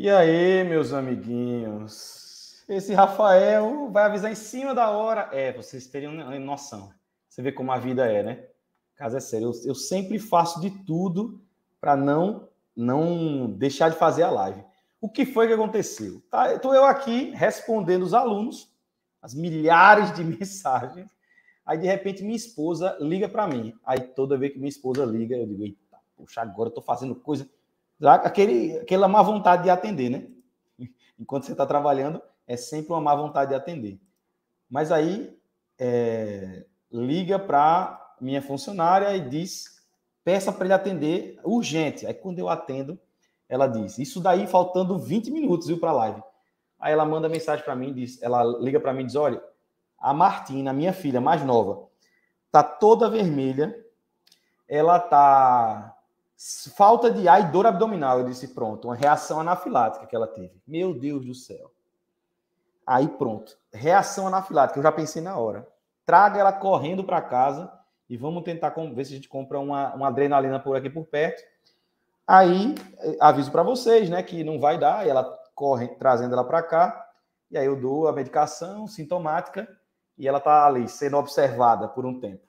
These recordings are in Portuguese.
E aí, meus amiguinhos? Esse Rafael vai avisar em cima da hora. É, vocês teriam noção. Você vê como a vida é, né? Caso é sério, eu, eu sempre faço de tudo para não não deixar de fazer a live. O que foi que aconteceu? Tá, Estou eu aqui respondendo os alunos, as milhares de mensagens. Aí, de repente, minha esposa liga para mim. Aí, toda vez que minha esposa liga, eu digo: Eita, poxa, agora eu estou fazendo coisa Aquele, aquela má vontade de atender, né? Enquanto você está trabalhando, é sempre uma má vontade de atender. Mas aí é, liga para minha funcionária e diz, peça para ele atender urgente. Aí quando eu atendo, ela diz, isso daí faltando 20 minutos, viu, para a live. Aí ela manda mensagem para mim, diz, ela liga para mim e diz, olha, a Martina, minha filha mais nova, tá toda vermelha, ela tá falta de ar e dor abdominal. Eu disse, pronto, uma reação anafilática que ela teve. Meu Deus do céu. Aí pronto, reação anafilática, eu já pensei na hora. Traga ela correndo para casa e vamos tentar ver se a gente compra uma, uma adrenalina por aqui por perto. Aí eh, aviso para vocês, né, que não vai dar, e ela corre trazendo ela para cá, e aí eu dou a medicação sintomática e ela tá ali sendo observada por um tempo.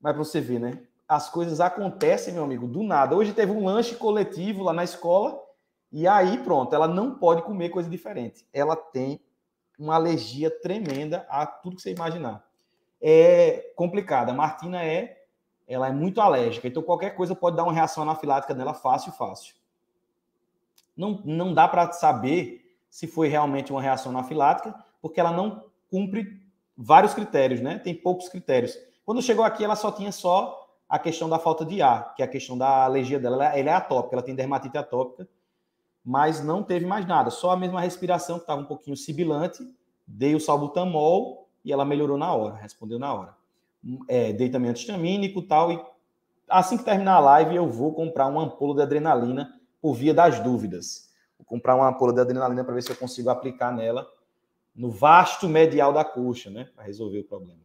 Mas para você ver, né? as coisas acontecem, meu amigo, do nada. Hoje teve um lanche coletivo lá na escola e aí pronto, ela não pode comer coisa diferente. Ela tem uma alergia tremenda a tudo que você imaginar. É complicada. A Martina é, ela é muito alérgica, então qualquer coisa pode dar uma reação anafilática nela fácil, fácil. Não, não dá para saber se foi realmente uma reação anafilática, porque ela não cumpre vários critérios, né? Tem poucos critérios. Quando chegou aqui, ela só tinha só a questão da falta de ar, que é a questão da alergia dela. Ela, é, ela é atópica, ela tem dermatite atópica, mas não teve mais nada. Só a mesma respiração, que estava um pouquinho sibilante. Dei o salbutamol e ela melhorou na hora, respondeu na hora. É, dei também antistamínico tal. E assim que terminar a live, eu vou comprar uma ampola de adrenalina por via das dúvidas. Vou comprar uma ampola de adrenalina para ver se eu consigo aplicar nela no vasto medial da coxa, né? Para resolver o problema.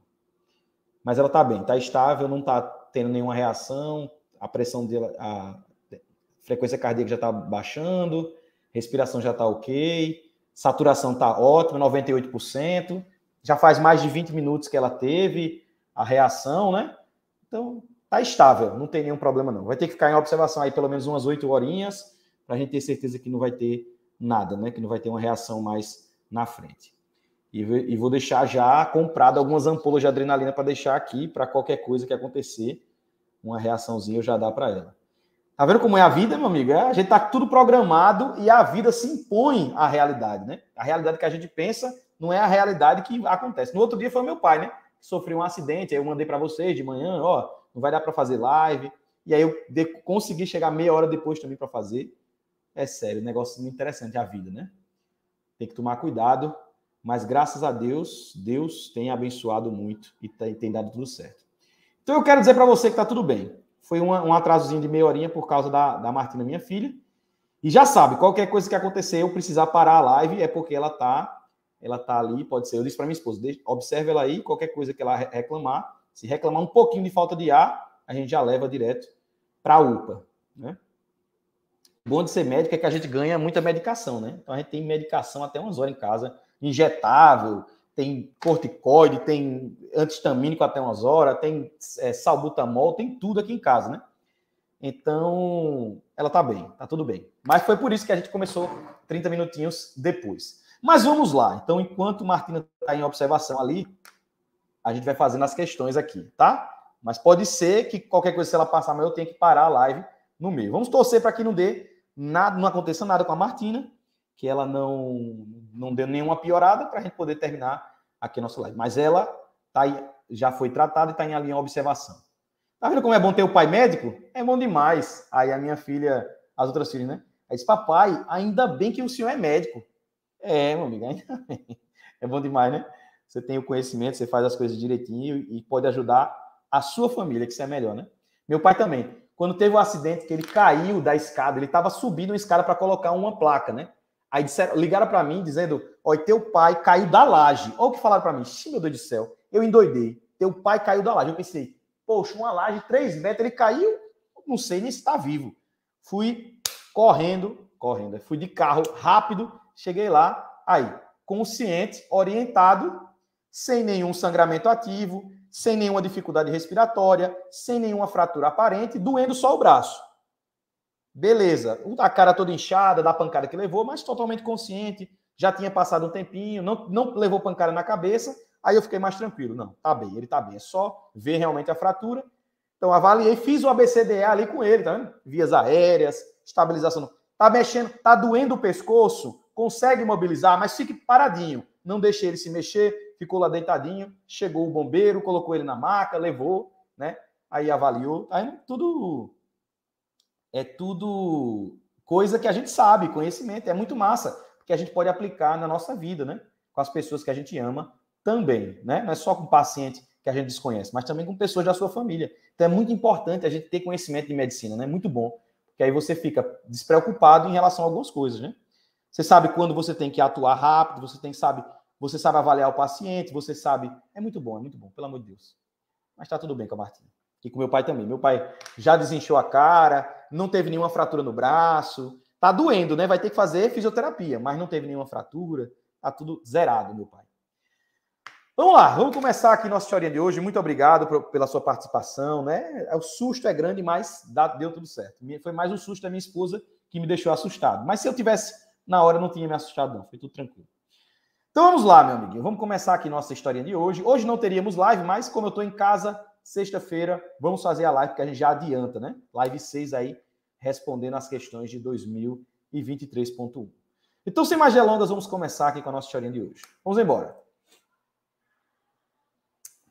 Mas ela está bem, está estável, não está tendo nenhuma reação, a pressão dela, a frequência cardíaca já está baixando, respiração já está ok, saturação está ótima, 98%, já faz mais de 20 minutos que ela teve a reação, né? Então, tá estável, não tem nenhum problema não. Vai ter que ficar em observação aí pelo menos umas 8 horinhas, para a gente ter certeza que não vai ter nada, né? Que não vai ter uma reação mais na frente. E, vou deixar já comprado algumas ampolas de adrenalina para deixar aqui, para qualquer coisa que acontecer, uma reaçãozinha eu já dá para ela. Tá vendo como é a vida, meu amigo? É, a gente tá tudo programado e a vida se impõe à realidade, né? A realidade que a gente pensa não é a realidade que acontece. No outro dia foi meu pai, né? Sofreu um acidente, aí eu mandei para vocês de manhã, ó, não vai dar para fazer live. E aí eu consegui chegar meia hora depois também para fazer. É sério, negócio interessante a vida, né? Tem que tomar cuidado mas graças a Deus, Deus tem abençoado muito e tem dado tudo certo. Então eu quero dizer para você que está tudo bem. Foi uma, um atrasozinho de meia horinha por causa da, da Martina, minha filha. E já sabe, qualquer coisa que acontecer, eu precisar parar a live, é porque ela tá, ela tá ali, pode ser. Eu disse para minha esposa, observe ela aí, qualquer coisa que ela reclamar, se reclamar um pouquinho de falta de ar, a gente já leva direto para a UPA, né? O bom de ser médico é que a gente ganha muita medicação, né? Então a gente tem medicação até umas horas em casa injetável, tem corticoide, tem antistamínico até umas horas, tem é, salbutamol, tem tudo aqui em casa, né? Então, ela tá bem, tá tudo bem. Mas foi por isso que a gente começou 30 minutinhos depois. Mas vamos lá. Então, enquanto Martina tá em observação ali, a gente vai fazendo as questões aqui, tá? Mas pode ser que qualquer coisa, se ela passar mal, eu tenho que parar a live no meio. Vamos torcer para que não dê nada, não aconteça nada com a Martina que ela não, não deu nenhuma piorada para a gente poder terminar aqui nosso live. Mas ela tá, já foi tratada e está em linha observação. Tá vendo como é bom ter o pai médico? É bom demais. Aí a minha filha, as outras filhas, né? Aí disse, papai, ainda bem que o senhor é médico. É, meu amigo, ainda bem. É bom demais, né? Você tem o conhecimento, você faz as coisas direitinho e pode ajudar a sua família, que isso é melhor, né? Meu pai também. Quando teve o um acidente que ele caiu da escada, ele estava subindo uma escada para colocar uma placa, né? Aí disseram, ligaram para mim dizendo: oi teu pai caiu da laje. Olha o que falaram para mim. Xi, meu Deus do céu. Eu endoidei. Teu pai caiu da laje. Eu pensei: Poxa, uma laje três metros, ele caiu. Não sei nem se está vivo. Fui correndo, correndo. Fui de carro rápido. Cheguei lá. Aí, consciente, orientado, sem nenhum sangramento ativo, sem nenhuma dificuldade respiratória, sem nenhuma fratura aparente, doendo só o braço. Beleza, a cara toda inchada da pancada que levou, mas totalmente consciente, já tinha passado um tempinho, não, não levou pancada na cabeça, aí eu fiquei mais tranquilo. Não, tá bem, ele tá bem, é só ver realmente a fratura. Então avaliei, fiz o ABCDE ali com ele, tá vendo? Vias aéreas, estabilização. Tá mexendo, tá doendo o pescoço, consegue mobilizar, mas fique paradinho. Não deixe ele se mexer, ficou lá deitadinho, chegou o bombeiro, colocou ele na maca, levou, né? Aí avaliou, aí tá tudo é tudo coisa que a gente sabe, conhecimento, é muito massa, que a gente pode aplicar na nossa vida, né? Com as pessoas que a gente ama também, né? Não é só com paciente que a gente desconhece, mas também com pessoas da sua família. Então é muito importante a gente ter conhecimento de medicina, né? Muito bom, porque aí você fica despreocupado em relação a algumas coisas, né? Você sabe quando você tem que atuar rápido, você tem sabe, você sabe avaliar o paciente, você sabe, é muito bom, é muito bom, pelo amor de Deus. Mas tá tudo bem com a Martina. E com meu pai também. Meu pai já desinchou a cara, não teve nenhuma fratura no braço. Tá doendo, né? Vai ter que fazer fisioterapia, mas não teve nenhuma fratura. Tá tudo zerado, meu pai. Vamos lá, vamos começar aqui nossa historinha de hoje. Muito obrigado pela sua participação, né? O susto é grande, mas deu tudo certo. Foi mais um susto da minha esposa que me deixou assustado. Mas se eu tivesse na hora, não tinha me assustado, não. Foi tudo tranquilo. Então vamos lá, meu amiguinho. Vamos começar aqui nossa historinha de hoje. Hoje não teríamos live, mas como eu estou em casa, Sexta-feira vamos fazer a live, porque a gente já adianta, né? Live 6 aí, respondendo as questões de 2023.1. Então, sem mais delongas, vamos começar aqui com a nossa historinha de hoje. Vamos embora.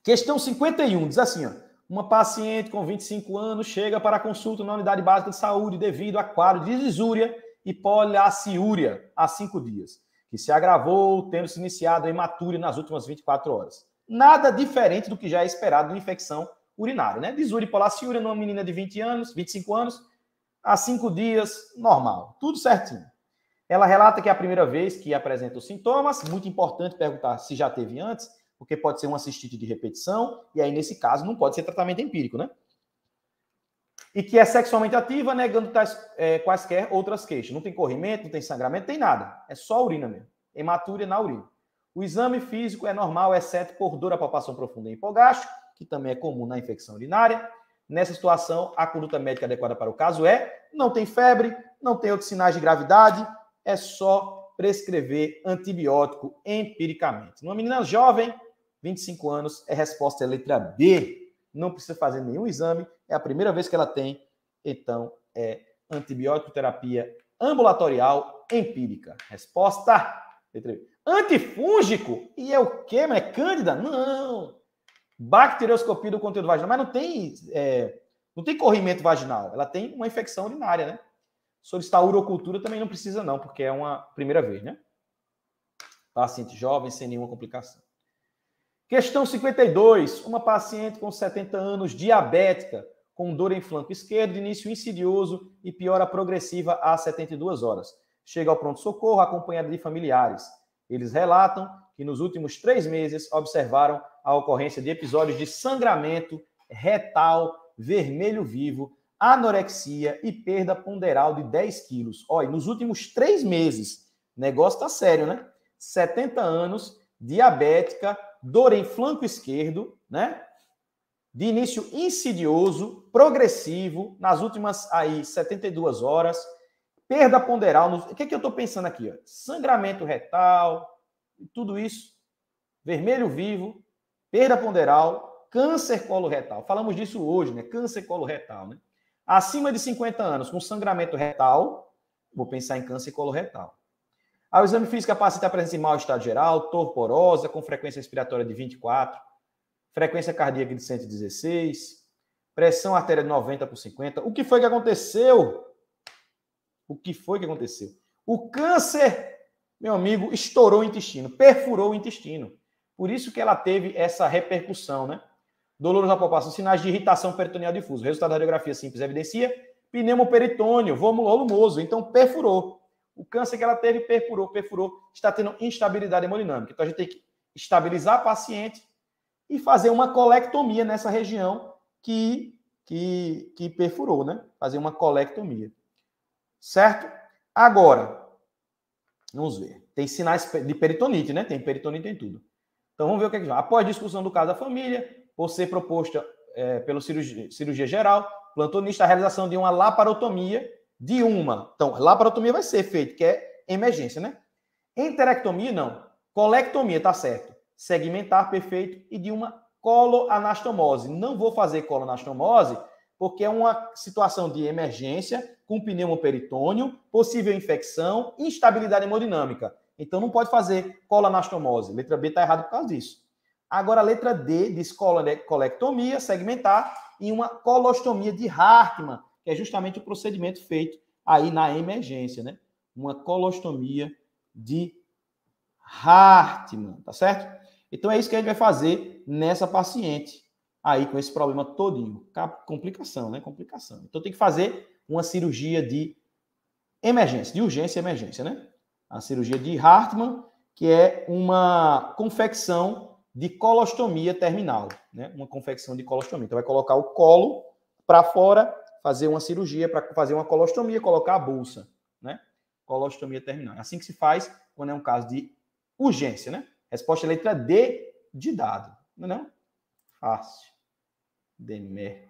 Questão 51 diz assim: ó, uma paciente com 25 anos chega para consulta na unidade básica de saúde devido a quadro de lisúria e poliaciúria há cinco dias, que se agravou tendo se iniciado a hematúria nas últimas 24 horas. Nada diferente do que já é esperado de uma infecção urinária, né? Desure polaciúria numa menina de 20 anos, 25 anos, há cinco dias, normal, tudo certinho. Ela relata que é a primeira vez que apresenta os sintomas, muito importante perguntar se já teve antes, porque pode ser um assistite de repetição, e aí nesse caso não pode ser tratamento empírico, né? E que é sexualmente ativa, negando tais, é, quaisquer outras queixas. Não tem corrimento, não tem sangramento, tem nada. É só urina mesmo. Hematúria na urina. O exame físico é normal, exceto por dor à palpação profunda em hipogástrio, que também é comum na infecção urinária. Nessa situação, a conduta médica adequada para o caso é: não tem febre, não tem outros sinais de gravidade, é só prescrever antibiótico empiricamente. Numa menina jovem, 25 anos, é resposta é letra B. Não precisa fazer nenhum exame, é a primeira vez que ela tem, então é antibiótico terapia ambulatorial empírica. Resposta Antifúngico? E é o quê? Mas é cândida? Não. Bacterioscopia do conteúdo vaginal. Mas não tem, é, não tem corrimento vaginal. Ela tem uma infecção urinária, né? Solicitar urocultura também não precisa não, porque é uma primeira vez, né? Paciente jovem, sem nenhuma complicação. Questão 52. Uma paciente com 70 anos, diabética, com dor em flanco esquerdo, início insidioso e piora progressiva a 72 horas chega ao pronto-socorro acompanhada de familiares. Eles relatam que nos últimos três meses observaram a ocorrência de episódios de sangramento retal vermelho vivo, anorexia e perda ponderal de 10 quilos. Olha, nos últimos três meses, negócio tá sério, né? 70 anos, diabética, dor em flanco esquerdo, né? De início insidioso, progressivo, nas últimas aí 72 horas, perda ponderal. No... O que, é que eu estou pensando aqui? Ó? Sangramento retal, tudo isso. Vermelho vivo, perda ponderal, câncer coloretal. Falamos disso hoje, né? Câncer coloretal, né? Acima de 50 anos, com sangramento retal, vou pensar em câncer coloretal. Ao exame físico, capacita a presença de mau estado geral, torporosa, com frequência respiratória de 24, frequência cardíaca de 116, pressão arterial de 90 por 50. O que foi que aconteceu? O que foi que aconteceu? O câncer, meu amigo, estourou o intestino, perfurou o intestino. Por isso que ela teve essa repercussão, né? Dolores na palpação, sinais de irritação peritoneal difusa. Resultado da radiografia simples evidencia pneumoperitônio, vômulo volumoso. Então, perfurou. O câncer que ela teve perfurou, perfurou. Está tendo instabilidade hemodinâmica. Então, a gente tem que estabilizar a paciente e fazer uma colectomia nessa região que, que, que perfurou, né? Fazer uma colectomia. Certo? Agora, vamos ver. Tem sinais de peritonite, né? Tem peritonite em tudo. Então vamos ver o que é que vai. Após discussão do caso da família, por ser proposta é, pelo cirurgia, cirurgia geral, plantonista, a realização de uma laparotomia de uma. Então, laparotomia vai ser feita, que é emergência, né? Enterectomia, não. Colectomia, tá certo. Segmentar, perfeito. E de uma coloanastomose. Não vou fazer coloanastomose porque é uma situação de emergência com pneumoperitônio, possível infecção, instabilidade hemodinâmica. Então não pode fazer colanastomose. Letra B está errado por causa disso. Agora a letra D diz colectomia segmentar e uma colostomia de Hartmann, que é justamente o procedimento feito aí na emergência, né? Uma colostomia de Hartmann, tá certo? Então é isso que a gente vai fazer nessa paciente aí com esse problema todinho. Complicação, né? Complicação. Então tem que fazer uma cirurgia de emergência, de urgência e emergência, né? A cirurgia de Hartmann, que é uma confecção de colostomia terminal, né? Uma confecção de colostomia. Então vai colocar o colo para fora, fazer uma cirurgia para fazer uma colostomia, colocar a bolsa, né? Colostomia terminal. É assim que se faz quando é um caso de urgência, né? Resposta letra D de dado, não é? Não? Fácil. Demé.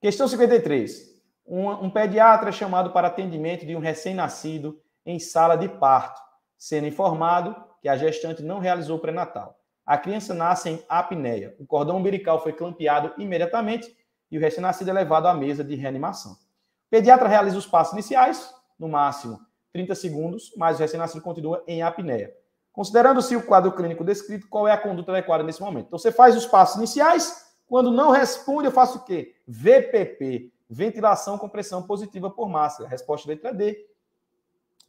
Questão 53. Um, um pediatra é chamado para atendimento de um recém-nascido em sala de parto, sendo informado que a gestante não realizou o pré-natal. A criança nasce em apneia. O cordão umbilical foi clampeado imediatamente e o recém-nascido é levado à mesa de reanimação. O pediatra realiza os passos iniciais, no máximo 30 segundos, mas o recém-nascido continua em apneia. Considerando-se o quadro clínico descrito, qual é a conduta adequada nesse momento? Então, você faz os passos iniciais, quando não responde, eu faço o quê? VPP, ventilação com pressão positiva por máscara. Resposta letra D.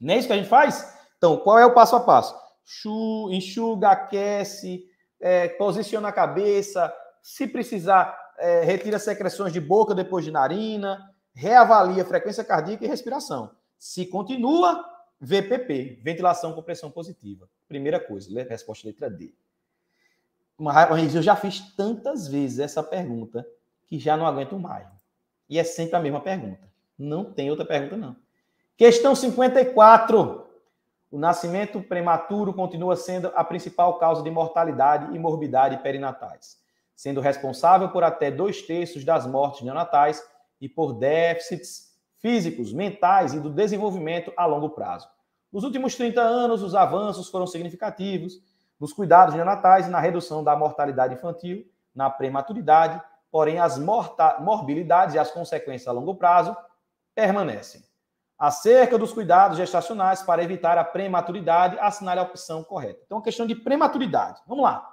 Não é isso que a gente faz? Então, qual é o passo a passo? Enxuga, aquece, é, posiciona a cabeça, se precisar, é, retira secreções de boca depois de narina, reavalia a frequência cardíaca e respiração. Se continua, VPP, ventilação com pressão positiva. Primeira coisa, resposta letra D. Mas eu já fiz tantas vezes essa pergunta que já não aguento mais. E é sempre a mesma pergunta. Não tem outra pergunta, não. Questão 54. O nascimento prematuro continua sendo a principal causa de mortalidade e morbidade perinatais, sendo responsável por até dois terços das mortes neonatais e por déficits físicos, mentais e do desenvolvimento a longo prazo. Nos últimos 30 anos, os avanços foram significativos nos cuidados neonatais e na redução da mortalidade infantil, na prematuridade, porém as morbilidades e as consequências a longo prazo permanecem. Acerca dos cuidados gestacionais para evitar a prematuridade, assinale a opção correta. Então, é questão de prematuridade. Vamos lá.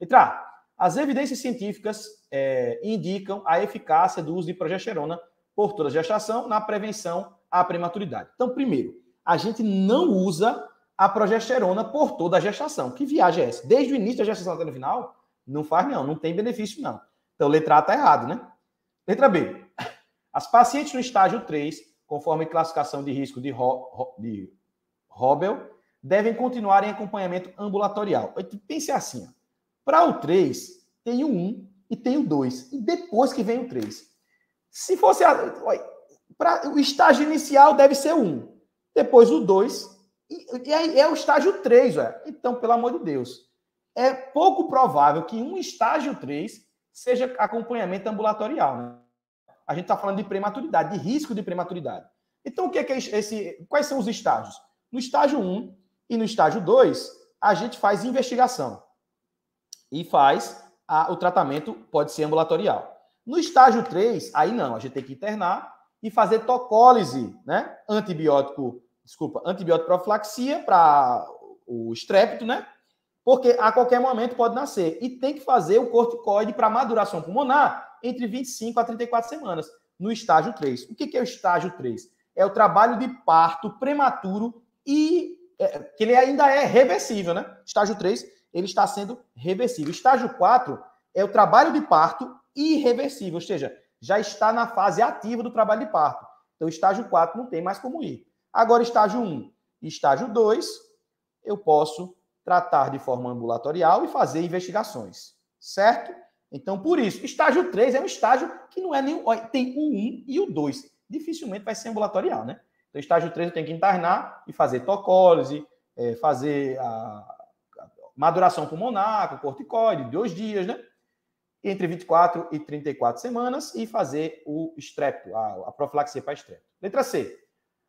Letra A. As evidências científicas é, indicam a eficácia do uso de progesterona por toda a gestação na prevenção à prematuridade. Então, primeiro, a gente não usa a progesterona por toda a gestação. Que viagem é essa? Desde o início da gestação até o final? Não faz, não. Não tem benefício, não. Então, letra A está errado, né? Letra B. As pacientes no estágio 3, conforme classificação de risco de, Ro, de Robel, devem continuar em acompanhamento ambulatorial. Pense assim, para o 3, tem o 1 e tem o 2. E depois que vem o 3. Se fosse. A, pra, o estágio inicial deve ser um, depois o dois e, aí é, o estágio 3, ué. Então, pelo amor de Deus, é pouco provável que um estágio 3 seja acompanhamento ambulatorial, né? A gente está falando de prematuridade, de risco de prematuridade. Então, o que é, que é esse. Quais são os estágios? No estágio 1 e no estágio 2, a gente faz investigação e faz a, o tratamento, pode ser ambulatorial. No estágio 3, aí não, a gente tem que internar e fazer tocólise, né? Antibiótico, desculpa, antibiótico profilaxia para o estrépito, né? Porque a qualquer momento pode nascer. E tem que fazer o corticoide para maduração pulmonar entre 25 a 34 semanas, no estágio 3. O que é o estágio 3? É o trabalho de parto prematuro e é, que ele ainda é reversível, né? Estágio 3, ele está sendo reversível. Estágio 4 é o trabalho de parto irreversível, ou seja, já está na fase ativa do trabalho de parto. Então, estágio 4 não tem mais como ir. Agora, estágio 1 e estágio 2, eu posso tratar de forma ambulatorial e fazer investigações, certo? Então, por isso, estágio 3 é um estágio que não é nem. Tem o 1 e o 2. Dificilmente vai ser ambulatorial, né? Então, estágio 3 eu tenho que internar e fazer tocólise, eh, fazer a maduração pulmonar, com corticoide, dois dias, né? entre 24 e 34 semanas e fazer o estrepto, a, a profilaxia para estrepto. Letra C.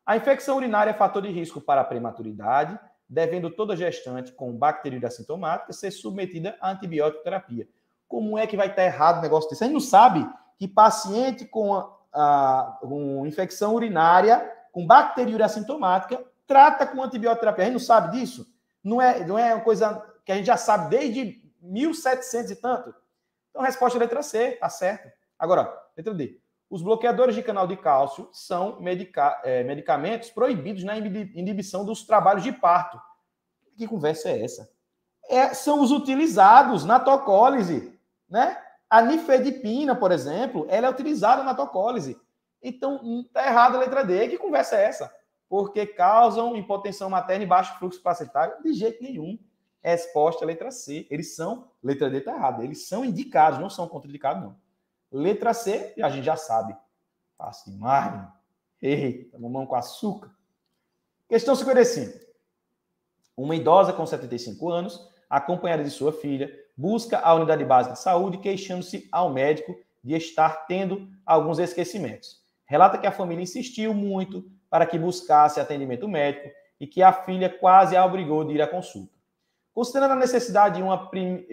A infecção urinária é fator de risco para a prematuridade, devendo toda gestante com bacteriúria assintomática ser submetida a antibiótico terapia. Como é que vai estar errado o negócio desse? A gente não sabe que paciente com, a, a, com infecção urinária, com bacteriúria assintomática, trata com antibiótico terapia. A gente não sabe disso? Não é, não é uma coisa que a gente já sabe desde 1700 e tanto? Então, resposta é letra C, tá certo. Agora, letra D. Os bloqueadores de canal de cálcio são medica é, medicamentos proibidos na inibição dos trabalhos de parto. Que conversa é essa? É, são os utilizados na tocólise, né? A nifedipina, por exemplo, ela é utilizada na tocólise. Então, hum, tá errada a letra D. Que conversa é essa? Porque causam hipotensão materna e baixo fluxo placentário? De jeito nenhum. É resposta letra C. Eles são, letra D está errada, eles são indicados, não são contraindicados, não. Letra C, a gente já sabe. Fácil demais, mano. Eita, mamão com açúcar. Questão 55. Uma idosa com 75 anos, acompanhada de sua filha, busca a unidade básica de saúde, queixando-se ao médico de estar tendo alguns esquecimentos. Relata que a família insistiu muito para que buscasse atendimento médico e que a filha quase a obrigou de ir à consulta. Considerando a necessidade de uma,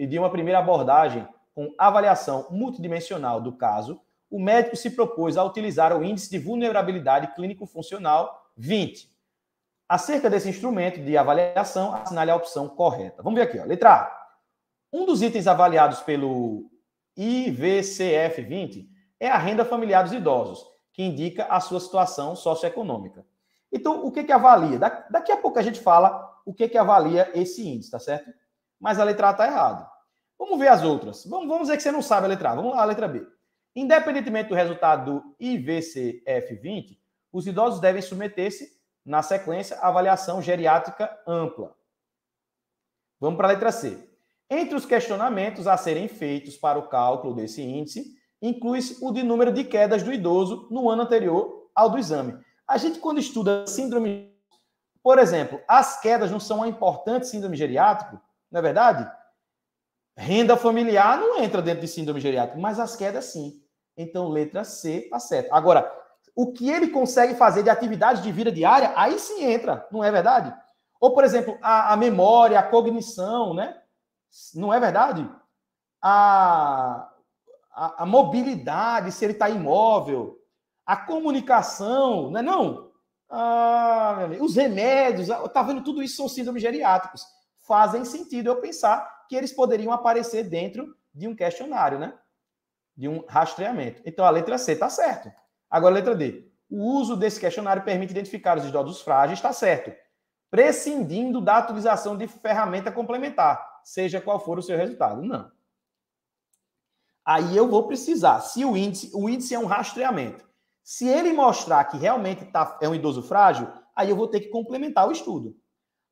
de uma primeira abordagem com avaliação multidimensional do caso, o médico se propôs a utilizar o Índice de Vulnerabilidade Clínico-Funcional 20. Acerca desse instrumento de avaliação, assinale a opção correta. Vamos ver aqui, ó. letra A. Um dos itens avaliados pelo IVCF 20 é a renda familiar dos idosos, que indica a sua situação socioeconômica. Então, o que, que avalia? Da, daqui a pouco a gente fala o que, é que avalia esse índice, tá certo? Mas a letra A está errada. Vamos ver as outras. Vamos, vamos dizer que você não sabe a letra A. Vamos lá, a letra B. Independentemente do resultado do IVCF20, os idosos devem submeter-se, na sequência, à avaliação geriátrica ampla. Vamos para a letra C. Entre os questionamentos a serem feitos para o cálculo desse índice, inclui-se o de número de quedas do idoso no ano anterior ao do exame. A gente, quando estuda síndrome por exemplo, as quedas não são uma importante síndrome geriátrico, não é verdade? Renda familiar não entra dentro de síndrome geriátrico, mas as quedas sim. Então, letra C acerta. Tá certo. Agora, o que ele consegue fazer de atividade de vida diária, aí sim entra, não é verdade? Ou, por exemplo, a, a memória, a cognição, né? Não é verdade? A, a, a mobilidade, se ele está imóvel, a comunicação, né? Não, é ah, os remédios, ah, tá vendo? Tudo isso são síndromes geriátricos. Fazem sentido eu pensar que eles poderiam aparecer dentro de um questionário, né? De um rastreamento. Então a letra C está certo. Agora a letra D. O uso desse questionário permite identificar os idosos frágeis, está certo. Prescindindo da utilização de ferramenta complementar, seja qual for o seu resultado. Não. Aí eu vou precisar, se o índice, o índice é um rastreamento. Se ele mostrar que realmente tá, é um idoso frágil, aí eu vou ter que complementar o estudo.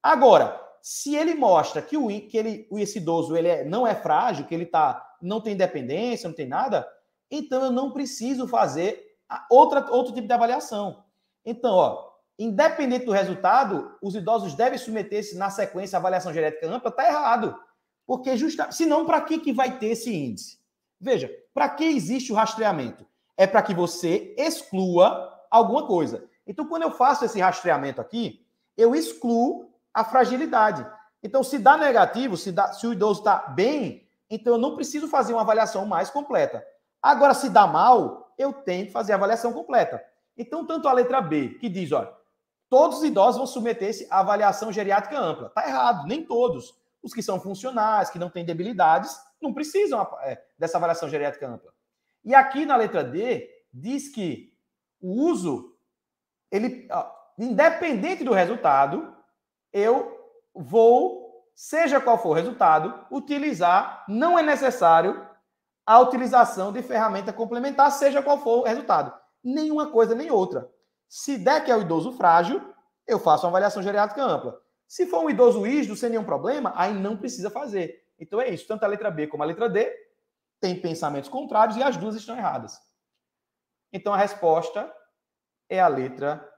Agora, se ele mostra que, o, que ele, esse idoso ele é, não é frágil, que ele tá, não tem dependência, não tem nada, então eu não preciso fazer outra, outro tipo de avaliação. Então, ó, independente do resultado, os idosos devem submeter-se na sequência à avaliação genética ampla, está errado. Porque justamente, senão para que, que vai ter esse índice? Veja, para que existe o rastreamento? é para que você exclua alguma coisa. Então, quando eu faço esse rastreamento aqui, eu excluo a fragilidade. Então, se dá negativo, se, dá, se o idoso está bem, então eu não preciso fazer uma avaliação mais completa. Agora, se dá mal, eu tenho que fazer a avaliação completa. Então, tanto a letra B, que diz, olha, todos os idosos vão submeter-se à avaliação geriátrica ampla. Está errado, nem todos. Os que são funcionais, que não têm debilidades, não precisam é, dessa avaliação geriátrica ampla. E aqui na letra D diz que o uso, ele, independente do resultado, eu vou, seja qual for o resultado, utilizar, não é necessário a utilização de ferramenta complementar, seja qual for o resultado. Nenhuma coisa nem outra. Se der que é o idoso frágil, eu faço uma avaliação geriátrica ampla. Se for um idoso ígido, sem nenhum problema, aí não precisa fazer. Então é isso. Tanto a letra B como a letra D tem pensamentos contrários e as duas estão erradas. Então a resposta é a letra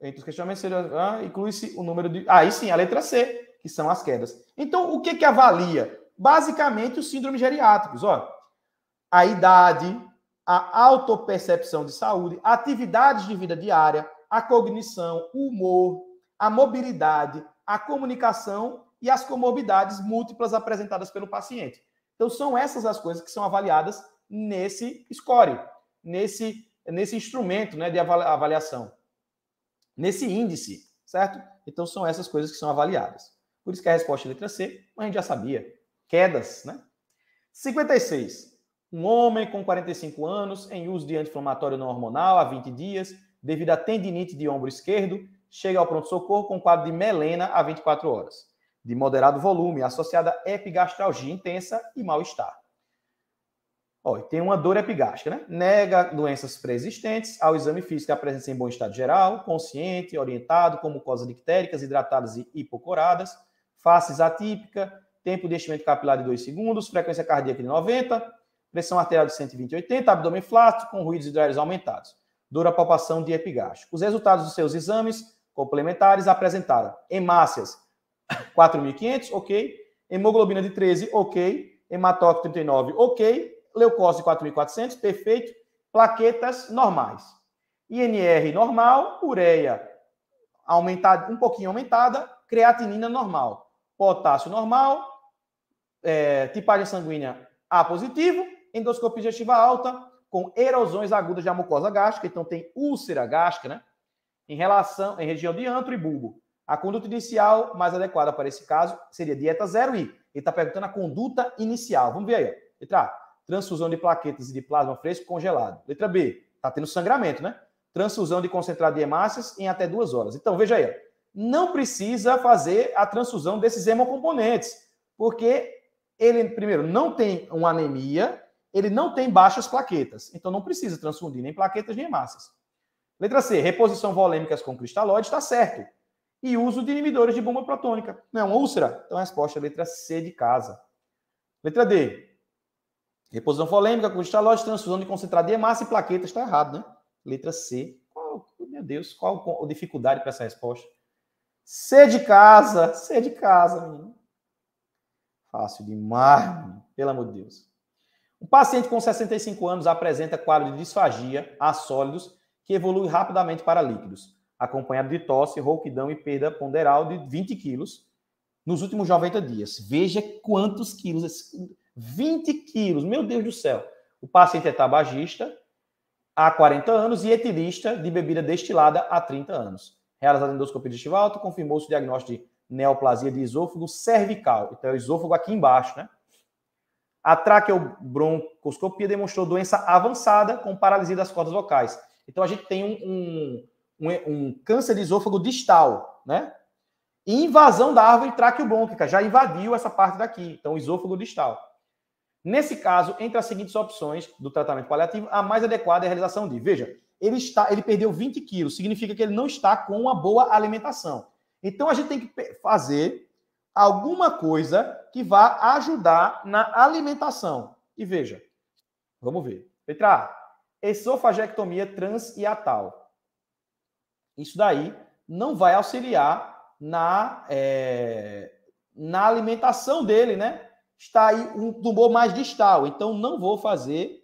entre os questionamentos ah, inclui-se o número de ah, aí sim a letra C que são as quedas. Então o que que avalia? Basicamente os síndromes geriátricos, ó. A idade, a autopercepção de saúde, atividades de vida diária, a cognição, o humor, a mobilidade, a comunicação e as comorbidades múltiplas apresentadas pelo paciente. Então, são essas as coisas que são avaliadas nesse score, nesse, nesse instrumento né, de avaliação, nesse índice, certo? Então, são essas coisas que são avaliadas. Por isso que a resposta é letra C, mas a gente já sabia. Quedas, né? 56. Um homem com 45 anos, em uso de anti-inflamatório não hormonal há 20 dias, devido a tendinite de ombro esquerdo, chega ao pronto-socorro com quadro de melena há 24 horas de moderado volume, associada a epigastralgia intensa e mal-estar. Ó, tem uma dor epigástrica, né? Nega doenças pré-existentes ao exame físico a presença em bom estado geral, consciente, orientado, como causa dictéricas, hidratadas e hipocoradas, faces atípica, tempo de enchimento capilar de 2 segundos, frequência cardíaca de 90, pressão arterial de 120 80, abdômen flácido com ruídos hidráulicos aumentados. Dor a palpação de epigástrico. Os resultados dos seus exames complementares apresentaram hemácias 4.500, ok. Hemoglobina de 13, ok. Hematócrito 39, ok. Leucócito 4.400, perfeito. Plaquetas normais. INR normal, ureia aumentada, um pouquinho aumentada, creatinina normal. Potássio normal, é, tipagem sanguínea A positivo, endoscopia digestiva alta, com erosões agudas de mucosa gástrica, então tem úlcera gástrica, né? Em relação, em região de antro e bulbo. A conduta inicial mais adequada para esse caso seria dieta zero I. Ele está perguntando a conduta inicial. Vamos ver aí. Letra A, transfusão de plaquetas e de plasma fresco congelado. Letra B, está tendo sangramento, né? Transfusão de concentrado de hemácias em até duas horas. Então, veja aí. Não precisa fazer a transfusão desses hemocomponentes, porque ele, primeiro, não tem uma anemia, ele não tem baixas plaquetas. Então, não precisa transfundir nem plaquetas nem hemácias. Letra C, reposição volêmicas com cristalóide, está certo e uso de inibidores de bomba protônica. Não é uma úlcera? Então a resposta é a letra C de casa. Letra D. Reposição folêmica, com estalose, transfusão de concentrado de hemácia e plaquetas. Está errado, né? Letra C. Qual, meu Deus, qual a dificuldade para essa resposta? C de casa, C de casa, menino. Fácil demais, menino. pelo amor de Deus. Um paciente com 65 anos apresenta quadro de disfagia a sólidos que evolui rapidamente para líquidos acompanhado de tosse, rouquidão e perda ponderal de 20 quilos nos últimos 90 dias. Veja quantos quilos. 20 quilos, meu Deus do céu. O paciente é tabagista há 40 anos e etilista de bebida destilada há 30 anos. Realizado endoscopia de alta, confirmou-se o diagnóstico de neoplasia de esôfago cervical. Então, é o esôfago aqui embaixo, né? A traqueobroncoscopia demonstrou doença avançada com paralisia das cordas vocais. Então, a gente tem um, um um, um câncer de esôfago distal, né? E invasão da árvore traqueobronquica, já invadiu essa parte daqui, então esôfago distal. Nesse caso, entre as seguintes opções do tratamento paliativo, a mais adequada é a realização de. Veja, ele, está, ele perdeu 20 quilos, significa que ele não está com uma boa alimentação. Então, a gente tem que fazer alguma coisa que vá ajudar na alimentação. E veja, vamos ver. Letra A, esofagectomia transiatal. Isso daí não vai auxiliar na, é, na alimentação dele, né? Está aí um tumor mais distal, então não vou fazer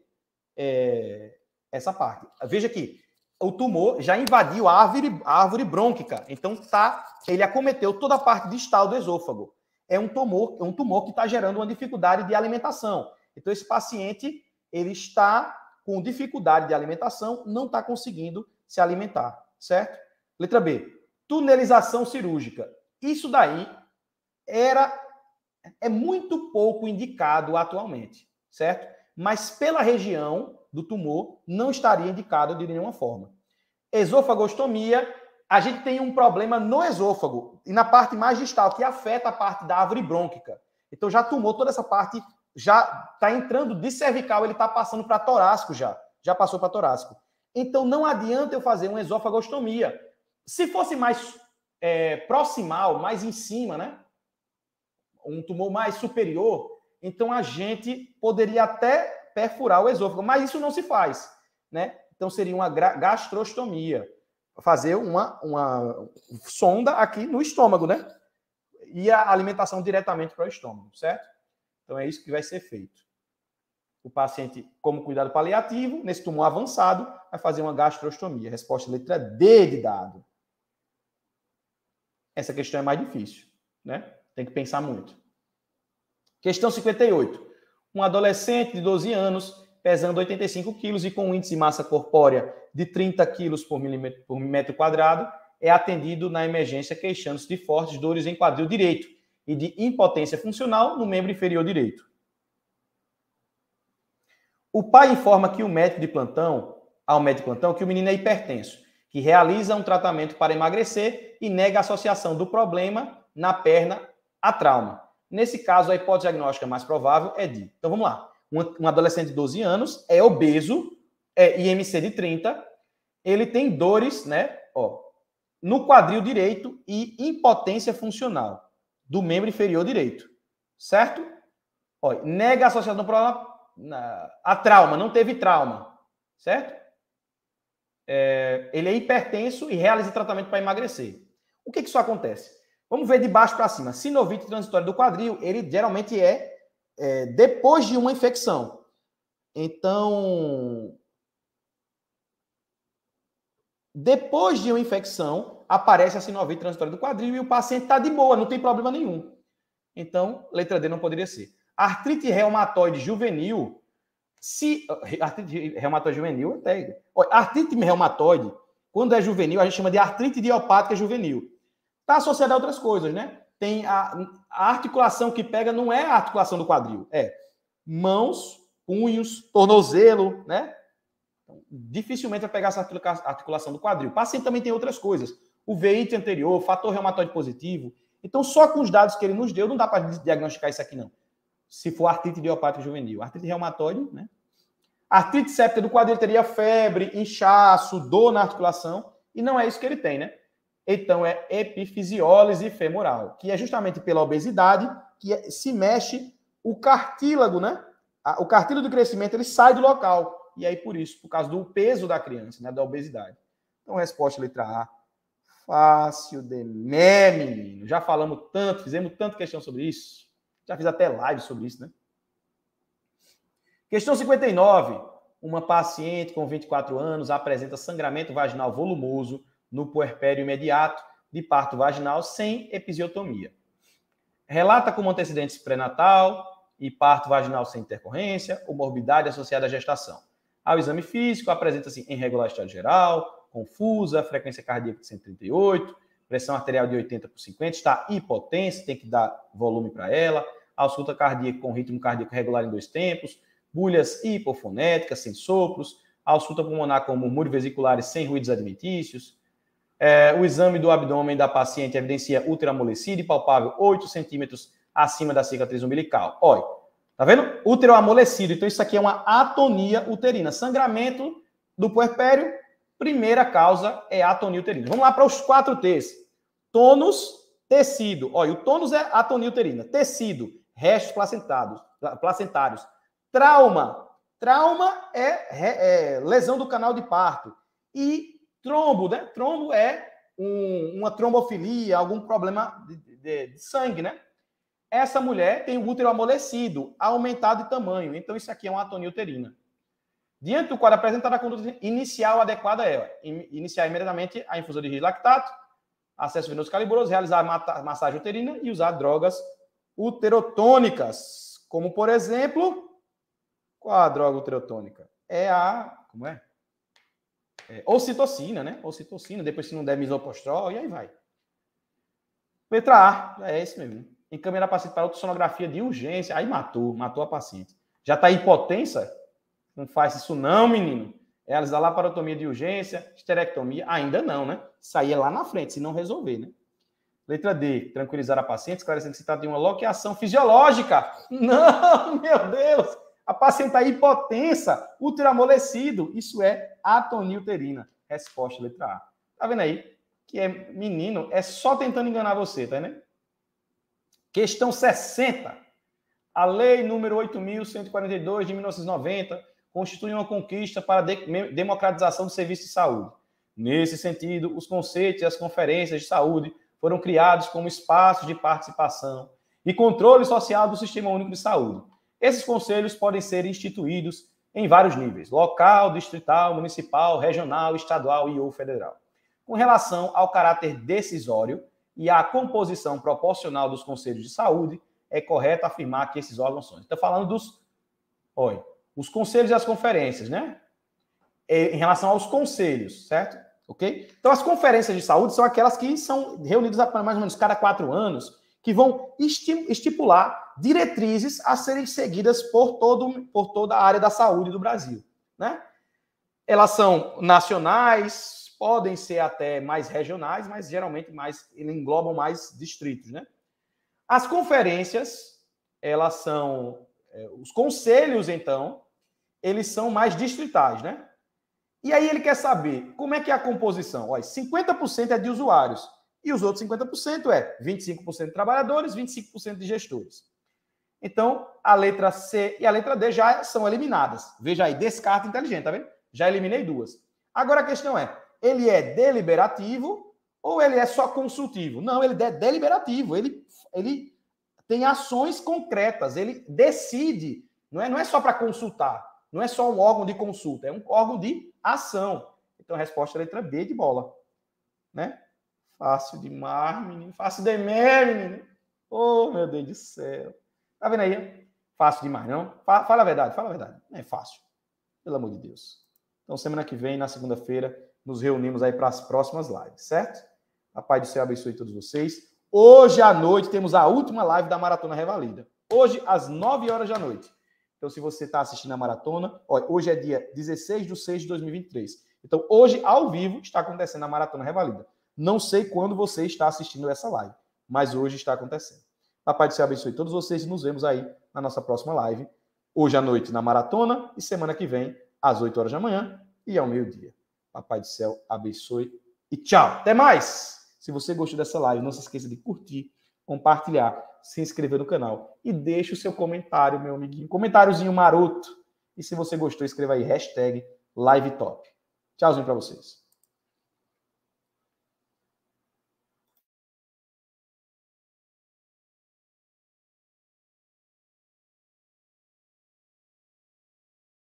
é, essa parte. Veja aqui, o tumor já invadiu a árvore, a árvore brônquica, então tá, ele acometeu toda a parte distal do esôfago. É um tumor, é um tumor que está gerando uma dificuldade de alimentação. Então esse paciente ele está com dificuldade de alimentação, não está conseguindo se alimentar, certo? Letra B, tunelização cirúrgica. Isso daí era é muito pouco indicado atualmente, certo? Mas pela região do tumor não estaria indicado de nenhuma forma. Esofagostomia, a gente tem um problema no esôfago e na parte mais distal que afeta a parte da árvore brônquica. Então já tomou toda essa parte, já está entrando de cervical, ele está passando para torácico já, já passou para torácico. Então não adianta eu fazer uma esofagostomia, se fosse mais é, proximal, mais em cima, né? Um tumor mais superior, então a gente poderia até perfurar o esôfago, mas isso não se faz, né? Então seria uma gastrostomia, fazer uma, uma sonda aqui no estômago, né? E a alimentação diretamente para o estômago, certo? Então é isso que vai ser feito. O paciente, como cuidado paliativo, nesse tumor avançado, vai fazer uma gastrostomia. Resposta letra D de dado essa questão é mais difícil, né? Tem que pensar muito. Questão 58. Um adolescente de 12 anos, pesando 85 quilos e com um índice de massa corpórea de 30 quilos por, por metro quadrado, é atendido na emergência queixando-se de fortes dores em quadril direito e de impotência funcional no membro inferior direito. O pai informa que o médico de plantão, ao médico de plantão, que o menino é hipertenso que realiza um tratamento para emagrecer e nega a associação do problema na perna a trauma. Nesse caso, a hipótese diagnóstica mais provável é de. Então vamos lá. Um adolescente de 12 anos é obeso, é IMC de 30, ele tem dores, né? Ó, no quadril direito e impotência funcional do membro inferior direito. Certo? Ó, nega associação do problema a trauma, não teve trauma. Certo? é, ele é hipertenso e realiza tratamento para emagrecer. O que, que isso acontece? Vamos ver de baixo para cima. Sinovite transitório do quadril, ele geralmente é, é depois de uma infecção. Então, depois de uma infecção, aparece a sinovite transitória do quadril e o paciente está de boa, não tem problema nenhum. Então, letra D não poderia ser. Artrite reumatoide juvenil, se eh, artrite reumatoide juvenil, até. É artrite reumatoide, quando é juvenil, a gente chama de artrite idiopática juvenil. Está associada a outras coisas, né? Tem a, a articulação que pega, não é a articulação do quadril, é mãos, punhos, tornozelo, né? Então, dificilmente vai pegar essa articulação do quadril. O paciente também tem outras coisas. O veículo anterior, fator reumatoide positivo. Então, só com os dados que ele nos deu, não dá para diagnosticar isso aqui, não se for artrite idiopática juvenil. Artrite reumatóide, né? Artrite séptica do quadril teria febre, inchaço, dor na articulação, e não é isso que ele tem, né? Então é epifisiólise femoral, que é justamente pela obesidade que é, se mexe o cartílago, né? O cartílago do crescimento ele sai do local. E aí por isso, por causa do peso da criança, né, da obesidade. Então resposta é letra A. Fácil de meme, menino. Já falamos tanto, fizemos tanto questão sobre isso. Já fiz até live sobre isso, né? Questão 59. Uma paciente com 24 anos apresenta sangramento vaginal volumoso no puerpério imediato de parto vaginal sem episiotomia. Relata como antecedentes pré-natal e parto vaginal sem intercorrência ou morbidade associada à gestação. Ao exame físico, apresenta-se em regular estado geral, confusa, frequência cardíaca de 138, pressão arterial de 80 por 50, está hipotensa, tem que dar volume para ela, ausculta cardíaca com ritmo cardíaco regular em dois tempos, bulhas hipofonéticas, sem sopros, ausculta pulmonar com murmúrio vesiculares sem ruídos adventícios. É, o exame do abdômen da paciente evidencia útero amolecido e palpável 8 centímetros acima da cicatriz umbilical. Olha, tá vendo? Útero amolecido. Então, isso aqui é uma atonia uterina. Sangramento do puerpério, primeira causa é atonia uterina. Vamos lá para os quatro T's. Tônus, tecido. Olha, o tônus é atonia uterina. Tecido, restos placentários. placentários. Trauma. Trauma é, é, lesão do canal de parto. E trombo, né? Trombo é um, uma trombofilia, algum problema de, de, de sangue, né? Essa mulher tem o útero amolecido, aumentado de tamanho. Então, isso aqui é uma atonia uterina. Diante do quadro é apresentado, a conduta inicial adequada é iniciar imediatamente a infusão de lactato, acesso venoso calibroso, realizar massagem uterina e usar drogas uterotônicas, como por exemplo, qual a droga uterotônica? É a, como é? é ocitocina, né? Ocitocina, depois se não der misopostrol, e aí vai. Letra A, é esse mesmo. Encaminhar a paciente para ultrassonografia de urgência, aí matou, matou a paciente. Já está hipotensa? Não faz isso não, menino. Realizar é laparotomia de urgência, esterectomia, ainda não, né? Isso aí é lá na frente, se não resolver, né? Letra D, tranquilizar a paciente, esclarecendo que se trata de uma loqueação fisiológica. Não, meu Deus! A paciente está hipotensa, útero amolecido. Isso é atonilterina. Resposta, letra A. Tá vendo aí? Que é menino, é só tentando enganar você, tá vendo? Questão 60. A lei número 8.142 de 1990 constitui uma conquista para a democratização do serviço de saúde. Nesse sentido, os conceitos e as conferências de saúde foram criados como espaços de participação e controle social do Sistema Único de Saúde. Esses conselhos podem ser instituídos em vários níveis: local, distrital, municipal, regional, estadual e ou federal. Com relação ao caráter decisório e à composição proporcional dos conselhos de saúde, é correto afirmar que esses órgãos são. Estou falando dos. Olha, os conselhos e as conferências, né? É, em relação aos conselhos, certo? ok? Então, as conferências de saúde são aquelas que são reunidas mais ou menos cada quatro anos, que vão estipular diretrizes a serem seguidas por, todo, por toda a área da saúde do Brasil, né? Elas são nacionais, podem ser até mais regionais, mas geralmente mais englobam mais distritos, né? As conferências, elas são eh, os conselhos, então, eles são mais distritais, né? E aí ele quer saber como é que é a composição. Olha, 50% é de usuários e os outros 50% é 25% de trabalhadores, 25% de gestores. Então, a letra C e a letra D já são eliminadas. Veja aí, descarta inteligente, tá vendo? Já eliminei duas. Agora a questão é, ele é deliberativo ou ele é só consultivo? Não, ele é deliberativo, ele, ele tem ações concretas, ele decide, não é, não é só para consultar, não é só um órgão de consulta, é um órgão de ação. Então, a resposta é a letra B de bola. Né? Fácil demais, menino. Fácil demais, menino. Oh, meu Deus do céu. Tá vendo aí? Fácil demais, não? Fala a verdade, fala a verdade. Não é fácil. Pelo amor de Deus. Então, semana que vem, na segunda-feira, nos reunimos aí para as próximas lives, certo? A paz do céu abençoe todos vocês. Hoje à noite temos a última live da Maratona Revalida. Hoje, às 9 horas da noite. Então, se você está assistindo a maratona, olha, hoje é dia 16 de 6 de 2023. Então, hoje, ao vivo, está acontecendo a Maratona Revalida. Não sei quando você está assistindo essa live, mas hoje está acontecendo. Papai do céu abençoe todos vocês e nos vemos aí na nossa próxima live. Hoje à noite na Maratona e semana que vem, às 8 horas da manhã e ao meio-dia. Papai do céu abençoe e tchau. Até mais! Se você gostou dessa live, não se esqueça de curtir, compartilhar, se inscrever no canal e deixe o seu comentário, meu amiguinho. Comentáriozinho maroto. E se você gostou, escreva aí hashtag LiveTop. Tchauzinho para vocês.